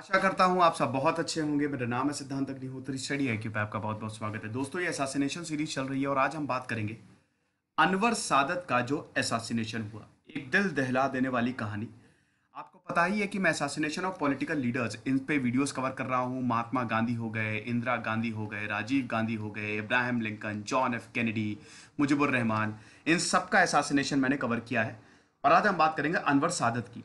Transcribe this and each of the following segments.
आशा करता हूँ आप सब बहुत अच्छे होंगे मेरा नाम है सिद्धांत अग्निहोत्री स्टडी आई क्यू पे आपका बहुत बहुत स्वागत है दोस्तों ये एसासिनेशन सीरीज चल रही है और आज हम बात करेंगे अनवर सादत का जो एसासिनेशन हुआ एक दिल दहला देने वाली कहानी आपको पता ही है कि मैं एसासिनेशन ऑफ पॉलिटिकल लीडर्स इन पे वीडियोस कवर कर रहा हूँ महात्मा गांधी हो गए इंदिरा गांधी हो गए राजीव गांधी हो गए Abraham Lincoln John F Kennedy Mujibur Rahman इन सब का एसासिनेशन मैंने कवर किया है और आज हम बात करेंगे अनवर सादत की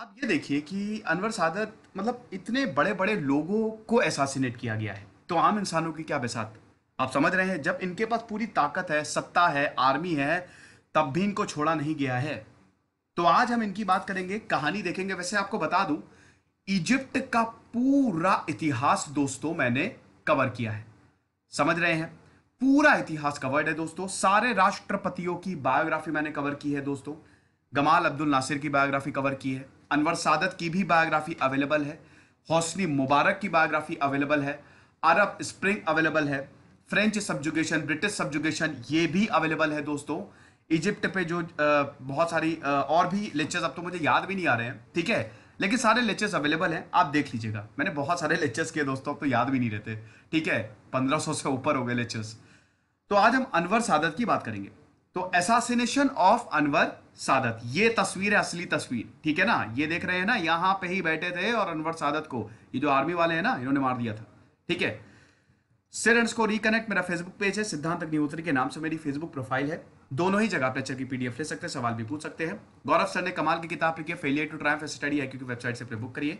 आप ये देखिए कि अनवर सादत मतलब इतने बड़े बड़े लोगों को एसासिनेट किया गया है तो आम इंसानों की क्या बसात आप समझ रहे हैं जब इनके पास पूरी ताकत है सत्ता है आर्मी है तब भी इनको छोड़ा नहीं गया है तो आज हम इनकी बात करेंगे कहानी देखेंगे वैसे आपको बता दूं इजिप्ट का पूरा इतिहास दोस्तों मैंने कवर किया है समझ रहे हैं पूरा इतिहास कवर्ड है दोस्तों सारे राष्ट्रपतियों की बायोग्राफी मैंने कवर की है दोस्तों गमाल अब्दुल नासिर की बायोग्राफी कवर की है अनवर सादत की भी बायोग्राफी अवेलेबल है हौसनी मुबारक की बायोग्राफी अवेलेबल है अरब स्प्रिंग अवेलेबल है फ्रेंच सब्जुकेशन ब्रिटिश सब्जुकेशन ये भी अवेलेबल है दोस्तों इजिप्ट पे जो बहुत सारी और भी लेक्चर्स अब तो मुझे याद भी नहीं आ रहे हैं ठीक है लेकिन सारे लेक्चर्स अवेलेबल हैं आप देख लीजिएगा मैंने बहुत सारे लेक्चर्स किए दोस्तों अब तो याद भी नहीं रहते ठीक है पंद्रह से ऊपर हो गए लेक्चर्स तो आज हम अनवर सादत की बात करेंगे तो एसासिनेशन ऑफ अनवर सादत ये तस्वीर है असली तस्वीर ठीक है ना ये देख रहे हैं ना यहां पे ही बैठे थे और अनवर सादत को ये जो आर्मी वाले हैं ना इन्होंने मार दिया था ठीक है स्टूडेंट्स को रिकनेक्ट मेरा फेसबुक पेज है सिद्धांत अग्निहोत्री के नाम से मेरी फेसबुक प्रोफाइल है दोनों ही जगह लेक्चर की पीडीएफ ले सकते हैं सवाल भी पूछ सकते हैं गौरव सर ने कमाल की किताब लिखी फेलियर टू ट्राइम स्टडी आई की वेबसाइट से बुक करिए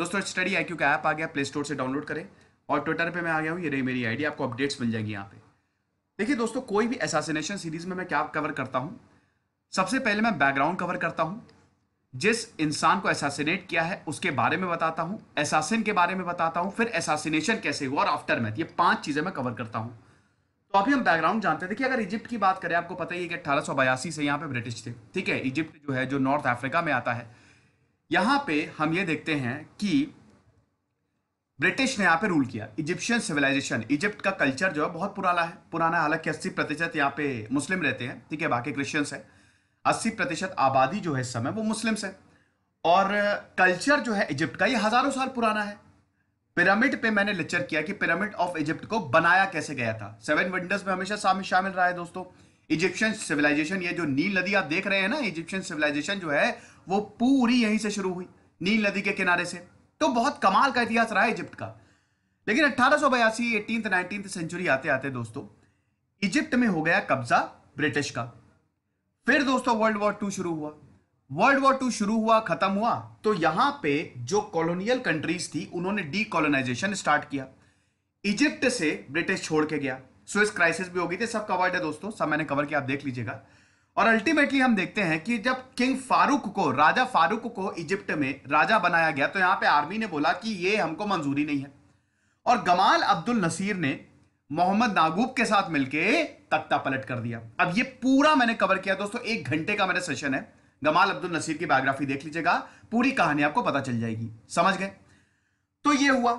दोस्तों स्टडी आई का ऐप आ गया प्ले स्टोर से डाउनलोड करें और ट्विटर पर मैं आ गया हूँ ये रही मेरी आईडी आपको अपडेट्स मिल जाएंगे यहाँ पे देखिए दोस्तों कोई भी एसासिनेशन सीरीज में मैं क्या कवर करता हूँ सबसे पहले मैं बैकग्राउंड कवर करता हूँ जिस इंसान को एसासिनेट किया है उसके बारे में बताता हूँ एसासिन के बारे में बताता हूँ फिर एसासिनेशन कैसे हुआ और आफ्टर मैथ ये पांच चीज़ें मैं कवर करता हूँ तो अभी हम बैकग्राउंड जानते हैं देखिए अगर इजिप्ट की बात करें आपको पता ही है कि बयासी से यहाँ पे ब्रिटिश थे ठीक है इजिप्ट जो है जो नॉर्थ अफ्रीका में आता है यहाँ पे हम ये देखते हैं कि ब्रिटिश ने यहाँ पे रूल किया इजिप्शियन सिविलाइजेशन इजिप्ट का कल्चर जो है बहुत पुराना है पुराना हालांकि अस्सी प्रतिशत यहाँ पे मुस्लिम रहते हैं ठीक है बाकी क्रिश्चियंस है अस्सी प्रतिशत आबादी जो है इस समय वो मुस्लिम्स है और कल्चर जो है इजिप्ट का ये हजारों साल पुराना है पिरामिड पे मैंने लेक्चर किया कि पिरामिड ऑफ इजिप्ट को बनाया कैसे गया था सेवन विंडर्स में हमेशा शामिल शामिल रहा है दोस्तों इजिप्शियन सिविलाइजेशन ये जो नील नदी आप देख रहे हैं ना इजिप्शियन सिविलाइजेशन जो है वो पूरी यहीं से शुरू हुई नील नदी के किनारे से तो बहुत कमाल का इतिहास रहा है इजिप्ट का लेकिन अट्ठारह सौ बयासी एटीन नाइनटीन सेंचुरी आते आते दोस्तों इजिप्ट में हो गया कब्जा ब्रिटिश का फिर दोस्तों वर्ल्ड वॉर टू शुरू हुआ वर्ल्ड वॉर टू शुरू हुआ खत्म हुआ तो यहां पे जो कॉलोनियल कंट्रीज थी उन्होंने डीकोलोनाइजेशन स्टार्ट किया इजिप्ट से ब्रिटिश छोड़ के गया स्विस क्राइसिस भी हो गई थी सब कवर्ड है दोस्तों सब मैंने कवर किया आप देख लीजिएगा और अल्टीमेटली हम देखते हैं कि जब किंग फारूक को राजा फारूक को इजिप्ट में राजा बनाया गया तो यहां पे आर्मी ने बोला कि ये हमको मंजूरी नहीं है और गमाल अब्दुल नसीर ने मोहम्मद नागूब के साथ मिलके तख्ता पलट कर दिया अब ये पूरा मैंने कवर किया दोस्तों एक घंटे का मेरा सेशन है गमाल अब्दुल नसीर की बायोग्राफी देख लीजिएगा पूरी कहानी आपको पता चल जाएगी समझ गए तो ये हुआ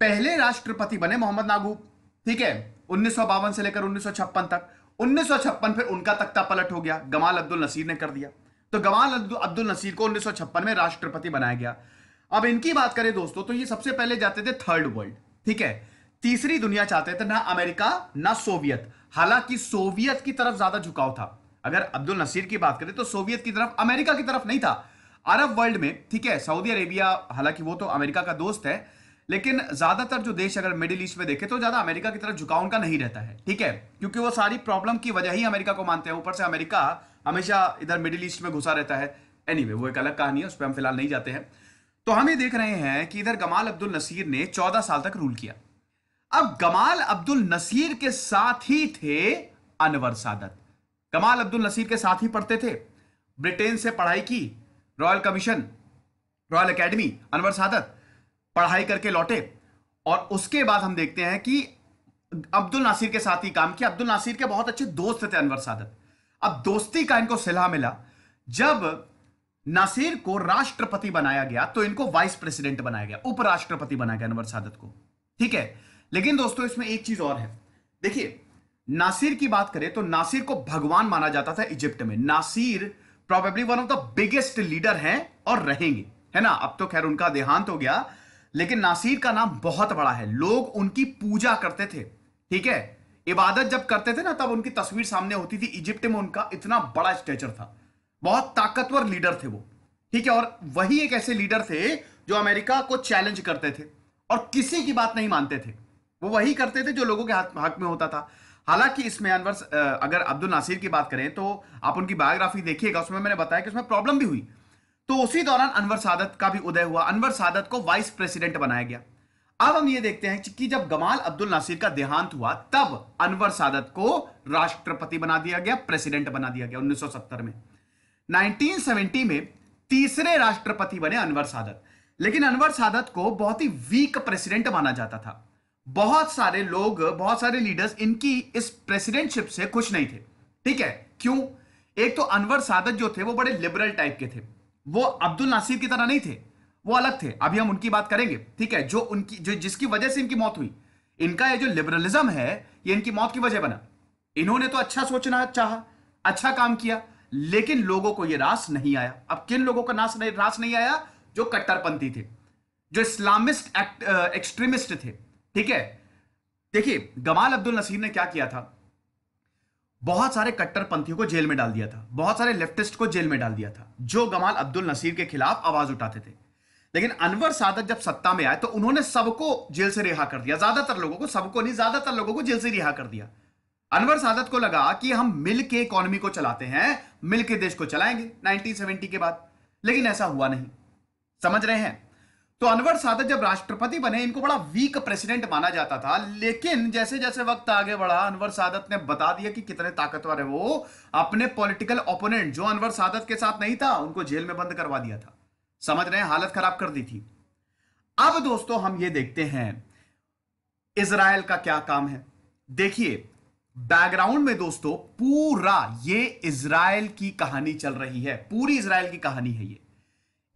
पहले राष्ट्रपति बने मोहम्मद नागूब ठीक है उन्नीस से लेकर उन्नीस तक उन्नीस फिर उनका तख्ता पलट हो गया गमाल अब्दुल नसीर ने कर दिया तो गमाल अब्दुल नसीर को उन्नीस में राष्ट्रपति बनाया गया अब इनकी बात करें दोस्तों तो ये सबसे पहले जाते थे थर्ड वर्ल्ड ठीक है तीसरी दुनिया चाहते थे ना अमेरिका ना सोवियत हालांकि सोवियत की तरफ ज्यादा झुकाव था अगर अब्दुल नसीर की बात करें तो सोवियत की तरफ अमेरिका की तरफ नहीं था अरब वर्ल्ड में ठीक है सऊदी अरेबिया हालांकि वो तो अमेरिका का दोस्त है लेकिन ज्यादातर जो देश अगर मिडिल ईस्ट में देखे तो ज्यादा अमेरिका की तरफ झुकाव उनका नहीं रहता है ठीक है क्योंकि वो सारी प्रॉब्लम की वजह ही अमेरिका को मानते हैं ऊपर से अमेरिका हमेशा इधर मिडिल ईस्ट में घुसा रहता है एनी anyway, वो एक अलग कहानी है उस पर हम फिलहाल नहीं जाते हैं तो हम ये देख रहे हैं कि इधर गमाल अब्दुल नसीर ने चौदह साल तक रूल किया अब गमाल अब्दुल नसीर के साथ ही थे Anwar Sadat Gamal Abdel Nasser के साथ ही पढ़ते थे ब्रिटेन से पढ़ाई की Royal Commission Royal Academy Anwar Sadat पढ़ाई करके लौटे और उसके बाद हम देखते हैं कि अब्दुल नासिर के साथ ही काम किया अब्दुल नासिर के बहुत अच्छे दोस्त थे अनवर सादत अब दोस्ती का इनको सलाह मिला जब नासिर को राष्ट्रपति बनाया गया तो इनको वाइस प्रेसिडेंट बनाया गया उपराष्ट्रपति बनाया गया अनवर सादत को ठीक है लेकिन दोस्तों इसमें एक चीज और है देखिए नासिर की बात करें तो नासिर को भगवान माना जाता था इजिप्ट में Nasser probably one of the biggest leader हैं और रहेंगे है ना अब तो खैर उनका देहांत हो गया लेकिन नासिर का नाम बहुत बड़ा है लोग उनकी पूजा करते थे ठीक है इबादत जब करते थे ना तब उनकी तस्वीर सामने होती थी इजिप्ट में उनका इतना बड़ा स्टेचर था बहुत ताकतवर लीडर थे वो ठीक है और वही एक ऐसे लीडर थे जो अमेरिका को चैलेंज करते थे और किसी की बात नहीं मानते थे वो वही करते थे जो लोगों के हक हाँ, में होता था हालांकि इसमें अनवर अगर अब्दुल नासिर की बात करें तो आप उनकी बायोग्राफी देखिएगा उसमें मैंने बताया कि उसमें प्रॉब्लम भी हुई तो उसी दौरान अनवर सादत का भी उदय हुआ अनवर सादत को वाइस प्रेसिडेंट बनाया गया अब हम ये देखते हैं कि जब गमाल अब्दुल नासिर का देहांत हुआ तब अनवर सादत को राष्ट्रपति बना दिया गया प्रेसिडेंट बना दिया गया 1970 में 1970 में तीसरे राष्ट्रपति बने अनवर सादत लेकिन अनवर सादत को बहुत ही वीक प्रेसिडेंट माना जाता था बहुत सारे लोग बहुत सारे लीडर्स इनकी इस प्रेसिडेंटशिप से खुश नहीं थे ठीक है क्यों एक तो अनवर सादत जो थे वो बड़े लिबरल टाइप के थे वो अब्दुल नासिर की तरह नहीं थे वो अलग थे अभी हम उनकी बात करेंगे ठीक है जो उनकी जो जिसकी वजह से इनकी मौत हुई इनका ये जो लिबरलिज्म है ये इनकी मौत की वजह बना इन्होंने तो अच्छा सोचना चाहा अच्छा काम किया लेकिन लोगों को ये रास नहीं आया अब किन लोगों का नास नहीं रास नहीं आया जो कट्टरपंथी थे जो इस्लामिस्ट एक्सट्रीमिस्ट थे ठीक है देखिए गमाल अब्दुल नसीर ने क्या किया था बहुत सारे कट्टरपंथियों को जेल में डाल दिया था बहुत सारे लेफ्टिस्ट को जेल में डाल दिया था जो गमाल अब्दुल नसीर के खिलाफ आवाज उठाते थे लेकिन अनवर सादत जब सत्ता में आए तो उन्होंने सबको जेल से रिहा कर दिया ज्यादातर लोगों को सबको नहीं ज्यादातर लोगों को जेल से रिहा कर दिया अनवर सादत को लगा कि हम मिल के इकोनॉमी को चलाते हैं मिल के देश को चलाएंगे 1970 के बाद लेकिन ऐसा हुआ नहीं समझ रहे हैं तो अनवर सादत जब राष्ट्रपति बने इनको बड़ा वीक प्रेसिडेंट माना जाता था लेकिन जैसे जैसे वक्त आगे बढ़ा अनवर सादत ने बता दिया कि कितने ताकतवर है वो अपने पॉलिटिकल ओपोनेंट जो अनवर सादत के साथ नहीं था उनको जेल में बंद करवा दिया था समझ रहे हालत खराब कर दी थी अब दोस्तों हम ये देखते हैं इसराइल का क्या काम है देखिए बैकग्राउंड में दोस्तों पूरा ये इसराइल की कहानी चल रही है पूरी इसराइल की कहानी है ये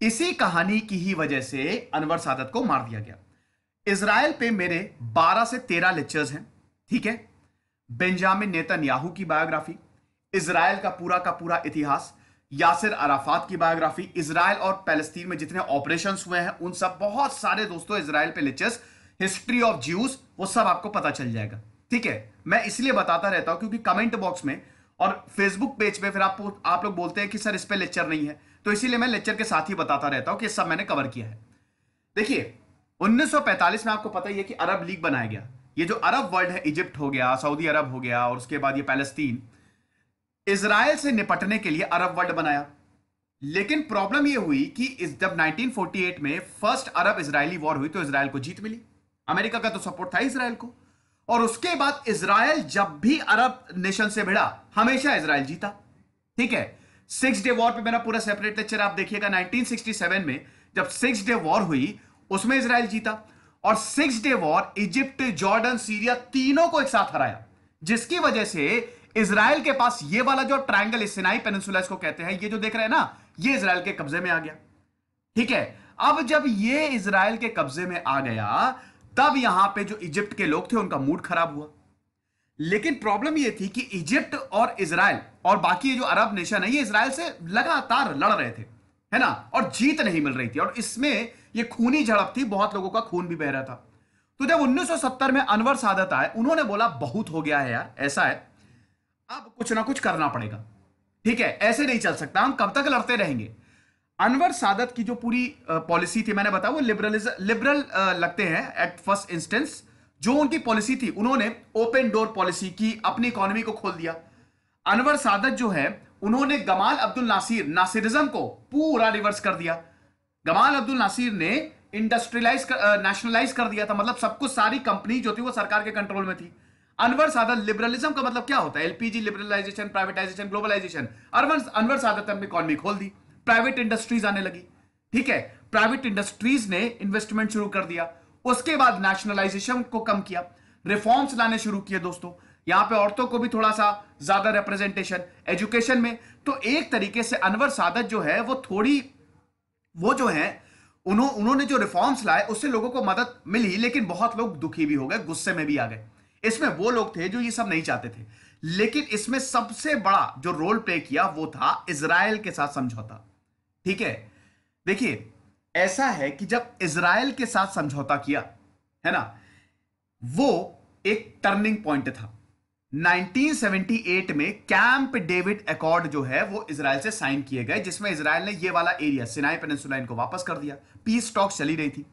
इसी कहानी की ही वजह से अनवर सादत को मार दिया गया इसराइल पे मेरे 12 से 13 लेक्चर्स हैं ठीक है बेंजामिन नेतन्याहू की बायोग्राफी इसराइल का पूरा का पूरा इतिहास यासिर अराफात की बायोग्राफी इसराइल और पैलेस्तीन में जितने ऑपरेशन हुए हैं उन सब बहुत सारे दोस्तों इसराइल पे लेक्चर्स हिस्ट्री ऑफ ज्यूज वो सब आपको पता चल जाएगा ठीक है मैं इसलिए बताता रहता हूं क्योंकि कमेंट बॉक्स में और फेसबुक पेज पे फिर आप आप लोग बोलते हैं कि सर इस पर लेक्चर नहीं है तो इसीलिए मैं लेक्चर के साथ ही बताता रहता हूं कि सब मैंने कवर किया है देखिए 1945 में आपको पता ही है कि अरब लीग बनाया गया ये जो अरब वर्ल्ड है इजिप्ट हो गया सऊदी अरब हो गया और उसके बाद ये पैलेस्तीन इसराइल से निपटने के लिए अरब वर्ल्ड बनाया लेकिन प्रॉब्लम ये हुई कि इस जब 1948 में फर्स्ट अरब इसराइली वॉर हुई तो इसराइल को जीत मिली अमेरिका का तो सपोर्ट था इसराइल को और उसके बाद इसराइल जब भी अरब नेशन से भिड़ा हमेशा इसराइल जीता ठीक है सिक्स डे वॉर पे मेरा पूरा सेपरेट लेक्चर आप देखिएगा 1967 में जब सिक्स डे वॉर हुई उसमें इसराइल जीता और six day war Egypt Jordan Syria तीनों को एक साथ हराया जिसकी वजह से इसराइल के पास ये वाला जो ट्राइंगल सिनाई पेनिसुला इसको कहते हैं ये जो देख रहे हैं ना ये इसराइल के कब्जे में आ गया ठीक है अब जब ये इसराइल के कब्जे में आ गया तब यहां पे जो इजिप्ट के लोग थे उनका मूड खराब हुआ लेकिन प्रॉब्लम ये थी कि इजिप्ट और इसराइल और बाकी ये जो अरब नेशन है ये इसराइल से लगातार लड़ रहे थे है ना और जीत नहीं मिल रही थी और इसमें ये खूनी झड़प थी बहुत लोगों का खून भी बह रहा था तो जब 1970 में अनवर सादत आए उन्होंने बोला बहुत हो गया है यार ऐसा है अब कुछ ना कुछ करना पड़ेगा ठीक है ऐसे नहीं चल सकता हम कब तक लड़ते रहेंगे अनवर सादत की जो पूरी पॉलिसी थी मैंने बताया वो लिबरलिज लिबरल लगते हैं एट फर्स्ट इंस्टेंस जो उनकी पॉलिसी थी उन्होंने ओपन डोर पॉलिसी की अपनी इकोनॉमी को खोल दिया अनवर सादत जो है उन्होंने गमाल अब्दुल नासिर नासिरिज्म को पूरा रिवर्स कर दिया गमाल अब्दुल नासिर ने इंडस्ट्रियलाइज नेशनलाइज कर दिया था मतलब सब कुछ सारी कंपनी जो थी वो सरकार के कंट्रोल में थी अनवर सादत लिबरलिज्म का मतलब क्या होता है एलपीजी लिबरलाइजेशन प्राइवेटाइजेशन ग्लोबलाइजेशन अरवर अनवर सादत ने इकॉनमी खोल दी प्राइवेट इंडस्ट्रीज आने लगी ठीक है प्राइवेट इंडस्ट्रीज ने इन्वेस्टमेंट शुरू कर दिया उसके बाद नेशनलाइजेशन को कम किया रिफॉर्म्स लाने शुरू किए दोस्तों यहां पे औरतों को भी थोड़ा सा ज्यादा रिप्रेजेंटेशन एजुकेशन में तो एक तरीके से अनवर सादत जो है वो थोड़ी वो जो है उन्हों, उन्होंने जो रिफॉर्म्स लाए उससे लोगों को मदद मिली लेकिन बहुत लोग दुखी भी हो गए गुस्से में भी आ गए इसमें वो लोग थे जो ये सब नहीं चाहते थे लेकिन इसमें सबसे बड़ा जो रोल प्ले किया वो था इसराइल के साथ समझौता ठीक है देखिए ऐसा है कि जब इसराइल के साथ समझौता किया है ना वो एक टर्निंग पॉइंट था 1978 में कैंप डेविड अकॉर्ड जो है वो इसराइल से साइन किए गए जिसमें इसराइल ने ये वाला एरिया सिनाई पेनिनसुला इनको वापस कर दिया पीस टॉक चली रही थी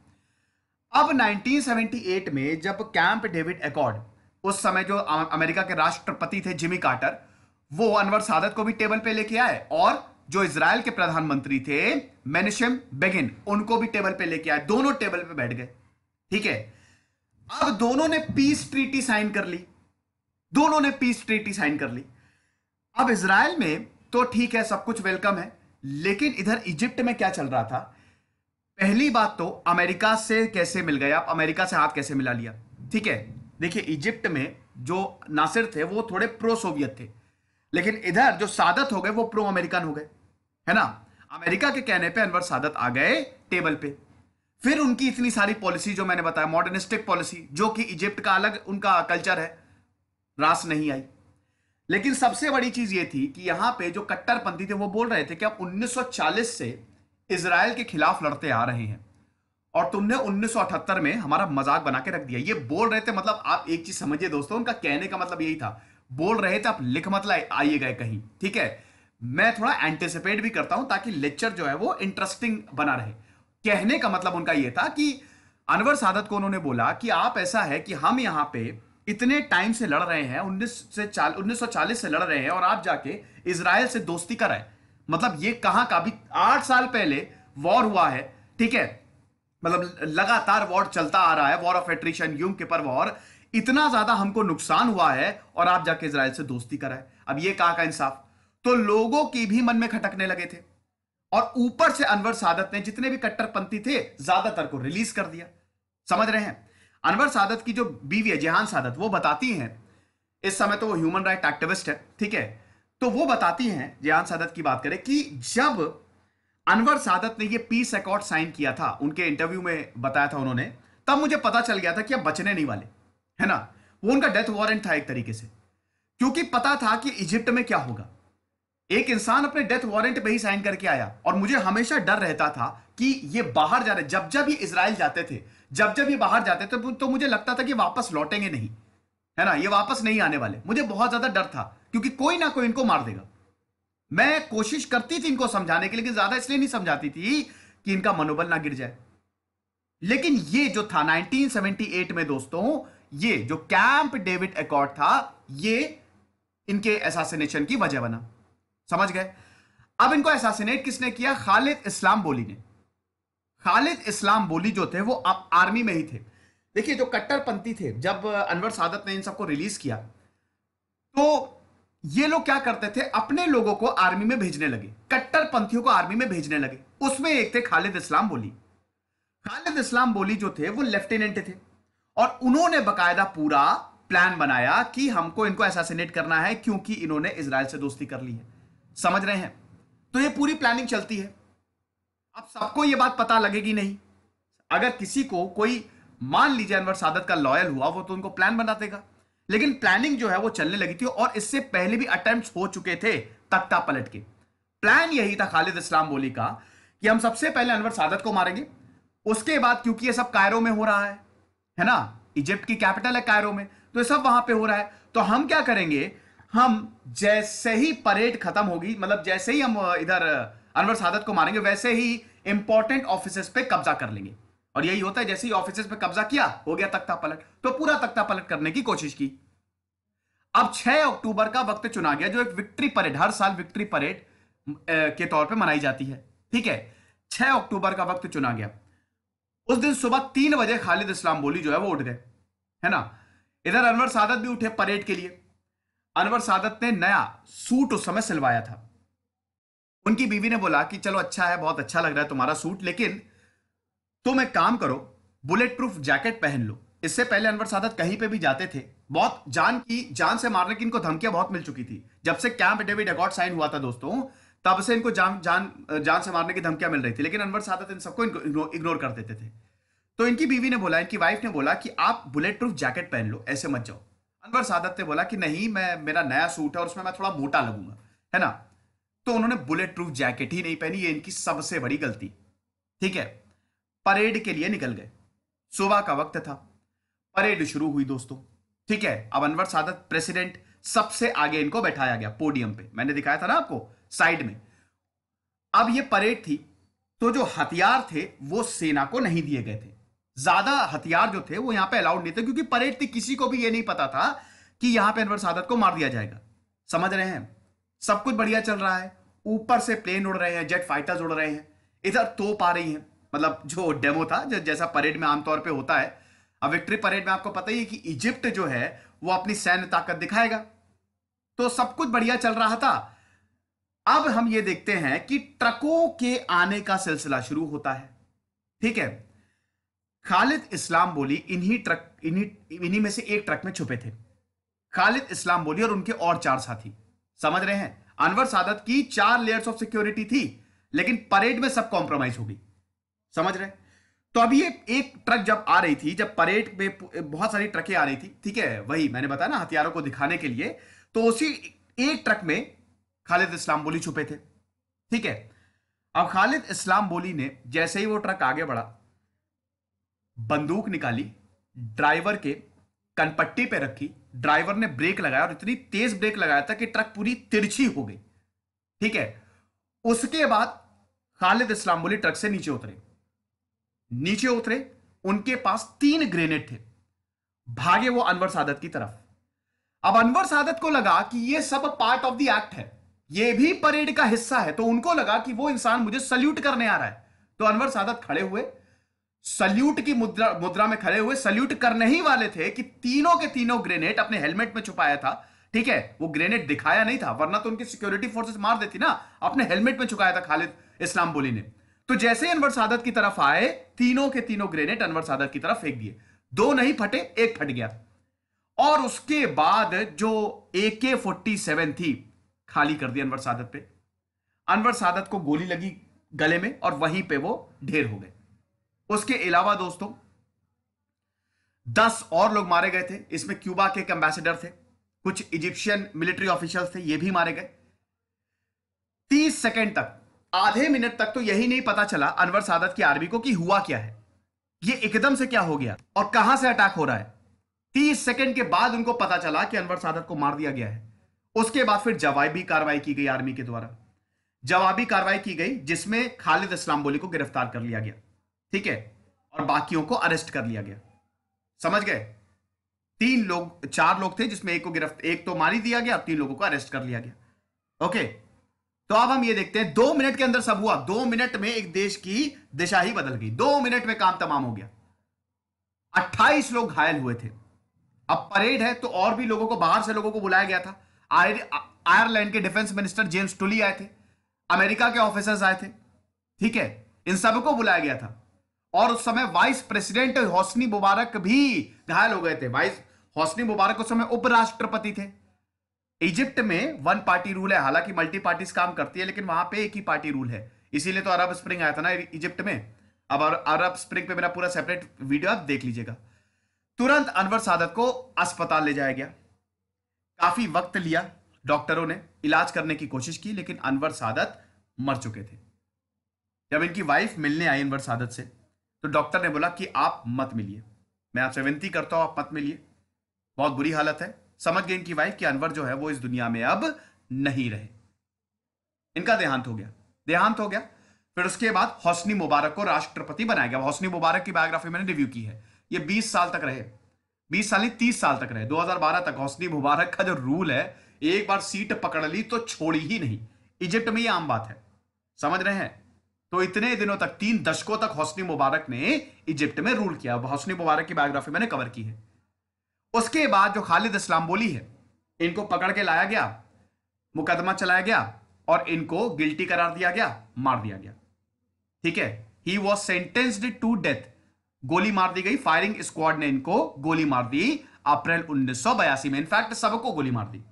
अब 1978 में जब कैंप डेविड अकॉर्ड उस समय जो अमेरिका के राष्ट्रपति थे जिमी कार्टर वो अनवर सादत को भी टेबल पे लेके आए और जो इसराइल के प्रधानमंत्री थे मेनिशम बेगिन उनको भी टेबल पे लेके आए दोनों टेबल पे बैठ गए ठीक है अब दोनों ने पीस ट्रीटी साइन कर ली दोनों ने पीस ट्रीटी साइन कर ली अब इसराइल में तो ठीक है सब कुछ वेलकम है लेकिन इधर इजिप्ट में क्या चल रहा था पहली बात तो अमेरिका से कैसे मिल गए आप अमेरिका से हाथ कैसे मिला लिया ठीक है देखिए इजिप्ट में जो नासिर थे वो थोड़े प्रो सोवियत थे लेकिन इधर जो सादत हो गए वो प्रो अमेरिकन हो गए है ना अमेरिका के कहने पे अनवर सादत आ गए टेबल पे फिर उनकी इतनी सारी पॉलिसी जो मैंने बताया मॉडर्निस्टिक पॉलिसी जो कि इजिप्ट का अलग उनका कल्चर है रास नहीं आई लेकिन सबसे बड़ी चीज ये थी कि यहां पे जो कट्टरपंथी थे वो बोल रहे थे कि आप 1940 से इसराइल के खिलाफ लड़ते आ रहे हैं और तुमने 1978 में हमारा मजाक बना के रख दिया ये बोल रहे थे मतलब आप एक चीज समझिए दोस्तों उनका कहने का मतलब यही था बोल रहे थे आप लिख आइए आइएगा कहीं ठीक है मैं थोड़ा एंटिसिपेट भी करता हूं ताकि लेक्चर जो है वो इंटरेस्टिंग बना रहे कहने का मतलब उनका यह था कि अनवर सादत को उन्होंने बोला कि आप ऐसा है कि हम यहां पे इतने टाइम से लड़ रहे हैं उन्नीस से चाल उन्नीस से लड़ रहे हैं और आप जाके इसराइल से दोस्ती कराए मतलब ये कहां का भी आठ साल पहले वॉर हुआ है ठीक है मतलब लगातार वॉर चलता आ रहा है वॉर ऑफ एट्रीशन यूम के पर वॉर इतना ज्यादा हमको नुकसान हुआ है और आप जाके इसराइल से दोस्ती कराए अब ये कहा का इंसाफ तो लोगों की भी मन में खटकने लगे थे और ऊपर से अनवर सादत ने जितने भी कट्टरपंथी थे ज्यादातर को रिलीज कर दिया समझ रहे हैं अनवर सादत की जो बीवी है जेहान सादत वो बताती हैं इस समय तो वो ह्यूमन राइट एक्टिविस्ट है ठीक है तो वो बताती हैं जेहान सादत की बात करें कि जब अनवर सादत ने ये पीस अकॉर्ड साइन किया था उनके इंटरव्यू में बताया था उन्होंने तब मुझे पता चल गया था कि अब बचने नहीं वाले है ना वो उनका डेथ वारंट था एक तरीके से क्योंकि पता था कि इजिप्ट में क्या होगा एक इंसान अपने डेथ वारंट पे ही साइन करके आया और मुझे हमेशा डर रहता था कि ये बाहर जा रहे जब जब ये इसराइल जाते थे जब जब ये बाहर जाते थे तो मुझे लगता था कि वापस लौटेंगे नहीं है ना ये वापस नहीं आने वाले मुझे बहुत ज्यादा डर था क्योंकि कोई ना कोई इनको मार देगा मैं कोशिश करती थी इनको समझाने की लेकिन ज्यादा इसलिए नहीं समझाती थी कि इनका मनोबल ना गिर जाए लेकिन ये जो था 1978 में दोस्तों ये जो कैंप डेविड एकॉर्ड था ये इनके एसासिनेशन की वजह बना समझ गए अब इनको एसासिनेट किसने किया खालिद इस्लाम बोली ने खालिद इस्लाम बोली जो थे वो अब आर्मी में ही थे देखिए जो कट्टरपंथी थे जब अनवर सादत ने इन सबको रिलीज किया तो ये लोग क्या करते थे अपने लोगों को आर्मी में भेजने लगे कट्टरपंथियों को आर्मी में भेजने लगे उसमें एक थे खालिद इस्लाम बोली खालिद इस्लाम बोली जो थे वो लेफ्टिनेंट थे और उन्होंने बकायदा पूरा प्लान बनाया कि हमको इनको एसासिनेट करना है क्योंकि इन्होंने इसराइल से दोस्ती कर ली है समझ रहे हैं तो ये पूरी प्लानिंग चलती है अब सबको ये बात पता लगेगी नहीं अगर किसी को कोई मान लीजिए अनवर सादत का लॉयल हुआ वो तो उनको प्लान बना देगा लेकिन प्लानिंग जो है वो चलने लगी थी और इससे पहले भी अटेम्प्ट हो चुके थे तख्ता पलट के प्लान यही था खालिद इस्लाम बोली का कि हम सबसे पहले अनवर सादत को मारेंगे उसके बाद क्योंकि ये सब कायरो में हो रहा है है ना इजिप्ट की कैपिटल है कायरो में तो ये सब वहां पे हो रहा है तो हम क्या करेंगे हम जैसे ही परेड खत्म होगी मतलब जैसे ही हम इधर अनवर सादत को मारेंगे वैसे ही इंपॉर्टेंट ऑफिस पे कब्जा कर लेंगे और यही होता है जैसे ही ऑफिस पे कब्जा किया हो गया तख्ता पलट तो पूरा तख्ता पलट करने की कोशिश की अब 6 अक्टूबर का वक्त चुना गया जो एक विक्ट्री परेड हर साल विक्ट्री परेड के तौर पर मनाई जाती है ठीक है 6 अक्टूबर का वक्त चुना गया उस दिन सुबह तीन बजे खालिद इस्लाम बोली जो है वो उठ गए है ना इधर अनवर सादत भी उठे परेड के लिए अनवर सादत ने नया सूट उस समय सिलवाया था उनकी बीवी ने बोला कि चलो अच्छा है बहुत अच्छा लग रहा है तुम्हारा सूट लेकिन तुम एक काम करो बुलेट प्रूफ जैकेट पहन लो इससे पहले अनवर सादत कहीं पे भी जाते थे बहुत जान की जान से मारने की इनको धमकियां बहुत मिल चुकी थी जब से कैंप डेविड अकॉर्ड साइन हुआ था दोस्तों तब से इनको जान जान जान से मारने की धमकियां मिल रही थी लेकिन अनवर सादत इन सबको इग्नोर कर देते थे तो इनकी बीवी ने बोला इनकी वाइफ ने बोला कि आप बुलेट प्रूफ जैकेट पहन लो ऐसे मत जाओ अनवर सादत ने बोला कि नहीं मैं मेरा नया सूट है और उसमें मैं थोड़ा मोटा लगूंगा है ना तो उन्होंने बुलेट प्रूफ जैकेट ही नहीं पहनी ये इनकी सबसे बड़ी गलती ठीक है परेड के लिए निकल गए सुबह का वक्त था परेड शुरू हुई दोस्तों ठीक है अब अनवर सादत प्रेसिडेंट सबसे आगे इनको बैठाया गया पोडियम पे मैंने दिखाया था ना आपको साइड में अब ये परेड थी तो जो हथियार थे वो सेना को नहीं दिए गए थे ज्यादा हथियार जो थे वो यहां पे अलाउड नहीं थे क्योंकि परेड थी किसी को भी ये नहीं पता था कि यहां पे अनवर सादत को मार दिया जाएगा समझ रहे हैं सब कुछ बढ़िया चल रहा है ऊपर से प्लेन उड़ रहे हैं जेट फाइटर्स उड़ रहे हैं इधर तोप आ रही हैं मतलब जो डेमो था जैसा परेड में आमतौर पे होता है अब विक्ट्री परेड में आपको पता ही है कि इजिप्ट जो है वो अपनी सैन्य ताकत दिखाएगा तो सब कुछ बढ़िया चल रहा था अब हम ये देखते हैं कि ट्रकों के आने का सिलसिला शुरू होता है ठीक है खालिद इस्लाम बोली इन्हीं ट्रक इन्हीं इन्हीं में से एक ट्रक में छुपे थे खालिद इस्लाम बोली और उनके और चार साथी समझ रहे हैं अनवर सादत की चार लेयर्स ऑफ सिक्योरिटी थी लेकिन परेड में सब कॉम्प्रोमाइज हो गई समझ रहे तो अभी ये एक ट्रक जब आ रही थी जब परेड में बहुत सारी ट्रकें आ रही थी ठीक है वही मैंने बताया ना हथियारों को दिखाने के लिए तो उसी एक ट्रक में खालिद इस्लाम बोली छुपे थे ठीक है अब खालिद इस्लाम बोली ने जैसे ही वो ट्रक आगे बढ़ा बंदूक निकाली ड्राइवर के कनपट्टी पे रखी ड्राइवर ने ब्रेक लगाया और इतनी तेज ब्रेक लगाया था कि ट्रक पूरी तिरछी हो गई ठीक है उसके बाद खालिद इस्लाम बोली ट्रक से नीचे उतरे नीचे उतरे उनके पास तीन ग्रेनेड थे भागे वो अनवर सादत की तरफ अब अनवर सादत को लगा कि ये सब पार्ट ऑफ द एक्ट है ये भी परेड का हिस्सा है तो उनको लगा कि वो इंसान मुझे सल्यूट करने आ रहा है तो अनवर सादत खड़े हुए सल्यूट की मुद्रा मुद्रा में खड़े हुए सल्यूट करने ही वाले थे कि तीनों के तीनों ग्रेनेड अपने हेलमेट में छुपाया था ठीक है वो ग्रेनेड दिखाया नहीं था वरना तो उनकी सिक्योरिटी फोर्सेस मार देती ना अपने हेलमेट में छुपाया था खालिद इस्लाम बोली ने तो जैसे ही अनवर सादत की तरफ आए तीनों के तीनों ग्रेनेड अनवर सादत की तरफ फेंक दिए दो नहीं फटे एक फट गया और उसके बाद जो ए के फोर्टी सेवन थी खाली कर दी अनवर सादत पे अनवर सादत को गोली लगी गले में और वहीं पे वो ढेर हो गए उसके अलावा दोस्तों दस और लोग मारे गए थे इसमें क्यूबा के एक एम्बेसडर थे कुछ इजिप्शियन मिलिट्री ऑफिशियल्स थे ये भी मारे गए तीस सेकेंड तक आधे मिनट तक तो यही नहीं पता चला अनवर सादत की आर्मी को कि हुआ क्या है ये एकदम से क्या हो गया और कहां से अटैक हो रहा है तीस सेकेंड के बाद उनको पता चला कि अनवर सादत को मार दिया गया है उसके बाद फिर जवाबी कार्रवाई की गई आर्मी के द्वारा जवाबी कार्रवाई की गई जिसमें खालिद इस्लाम बोली को गिरफ्तार कर लिया गया ठीक है और बाकियों को अरेस्ट कर लिया गया समझ गए तीन लोग चार लोग थे जिसमें एक को गिरफ्त एक तो मारी दिया गया तीन लोगों को अरेस्ट कर लिया गया ओके तो अब हम ये देखते हैं दो मिनट के अंदर सब हुआ दो मिनट में एक देश की दिशा ही बदल गई दो मिनट में काम तमाम हो गया 28 लोग घायल हुए थे अब परेड है तो और भी लोगों को बाहर से लोगों को बुलाया गया था आयरलैंड के डिफेंस मिनिस्टर जेम्स टुली आए थे अमेरिका के ऑफिसर्स आए थे ठीक है इन सबको बुलाया गया था और उस समय वाइस प्रेसिडेंट हौसनी मुबारक भी घायल हो गए थे वाइस हौसनी मुबारक उस समय उपराष्ट्रपति थे इजिप्ट में वन पार्टी रूल है हालांकि मल्टी पार्टीज काम करती है लेकिन वहां पे एक ही पार्टी रूल है इसीलिए तो अरब स्प्रिंग आया था ना इजिप्ट में अब अरब स्प्रिंग पे मेरा पूरा सेपरेट वीडियो आप देख लीजिएगा तुरंत अनवर सादत को अस्पताल ले जाया गया काफी वक्त लिया डॉक्टरों ने इलाज करने की कोशिश की लेकिन अनवर सादत मर चुके थे जब इनकी वाइफ मिलने आई अनवर सादत से तो डॉक्टर ने बोला कि आप मत मिलिए मैं आपसे विनती करता हूं आप मत मिलिए बहुत बुरी हालत है समझ गए इनकी वाइफ की अनवर जो है वो इस दुनिया में अब नहीं रहे इनका देहांत हो गया देहांत हो गया फिर उसके बाद हौसनी मुबारक को राष्ट्रपति बनाया गया हौसनी मुबारक की बायोग्राफी मैंने रिव्यू की है ये 20 साल तक रहे 20 साल नहीं 30 साल तक रहे 2012 तक हौसनी मुबारक का जो रूल है एक बार सीट पकड़ ली तो छोड़ी ही नहीं इजिप्ट में ये आम बात है समझ रहे हैं तो इतने दिनों तक तीन दशकों तक हौसनी मुबारक ने इजिप्ट में रूल किया हौसनी मुबारक की बायोग्राफी मैंने कवर की है उसके बाद जो खालिद इस्लाम बोली है इनको पकड़ के लाया गया मुकदमा चलाया गया और इनको गिल्टी करार दिया गया मार दिया गया ठीक है he was sentenced to death गोली मार दी गई फायरिंग स्क्वाड ने इनको गोली मार दी अप्रैल उन्नीस में इनफैक्ट सबको गोली मार दी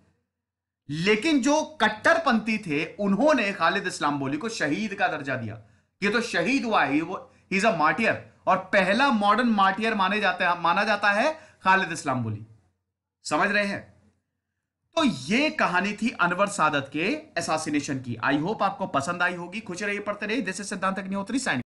लेकिन जो कट्टरपंथी थे उन्होंने खालिद इस्लाम बोली को शहीद का दर्जा दिया ये तो शहीद हुआ है वो इज अ मार्टियर और पहला मॉडर्न मार्टियर माने जाते हैं माना जाता है खालिद इस्लाम बोली समझ रहे हैं तो ये कहानी थी अनवर सादत के एसासिनेशन की आई होप आपको पसंद आई होगी खुश रहिए पढ़ते रहिए जैसे सिद्धांत अग्निहोत्री साइन